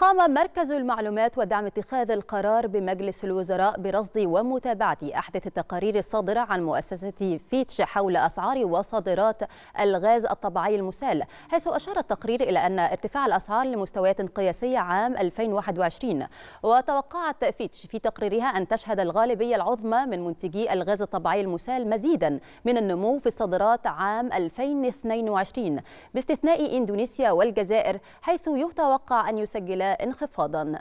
قام مركز المعلومات ودعم اتخاذ القرار بمجلس الوزراء برصد ومتابعة أحدث التقارير الصادرة عن مؤسسة فيتش حول أسعار وصادرات الغاز الطبيعي المسال حيث أشار التقرير إلى أن ارتفاع الأسعار لمستويات قياسية عام 2021 وتوقعت فيتش في تقريرها أن تشهد الغالبية العظمى من منتجي الغاز الطبيعي المسال مزيدا من النمو في الصادرات عام 2022 باستثناء إندونيسيا والجزائر حيث يتوقع أن يسجلا انخفاضا